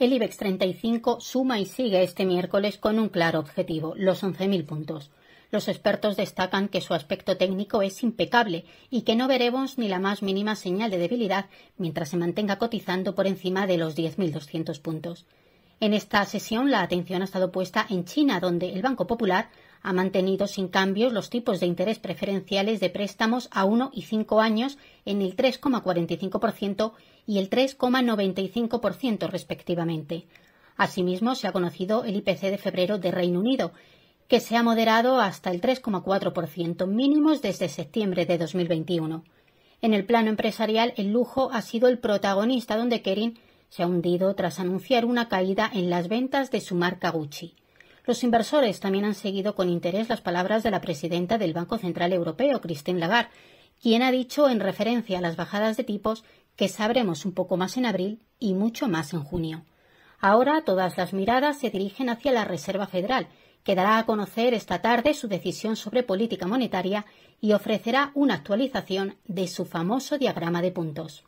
El IBEX 35 suma y sigue este miércoles con un claro objetivo, los 11.000 puntos. Los expertos destacan que su aspecto técnico es impecable y que no veremos ni la más mínima señal de debilidad mientras se mantenga cotizando por encima de los 10.200 puntos. En esta sesión la atención ha estado puesta en China, donde el Banco Popular ha mantenido sin cambios los tipos de interés preferenciales de préstamos a 1 y 5 años en el 3,45% y el 3,95% respectivamente. Asimismo, se ha conocido el IPC de febrero de Reino Unido, que se ha moderado hasta el 3,4%, mínimos desde septiembre de 2021. En el plano empresarial, el lujo ha sido el protagonista, donde Kering se ha hundido tras anunciar una caída en las ventas de su marca Gucci. Los inversores también han seguido con interés las palabras de la presidenta del Banco Central Europeo, Christine Lagarde, quien ha dicho en referencia a las bajadas de tipos que sabremos un poco más en abril y mucho más en junio. Ahora todas las miradas se dirigen hacia la Reserva Federal, que dará a conocer esta tarde su decisión sobre política monetaria y ofrecerá una actualización de su famoso diagrama de puntos.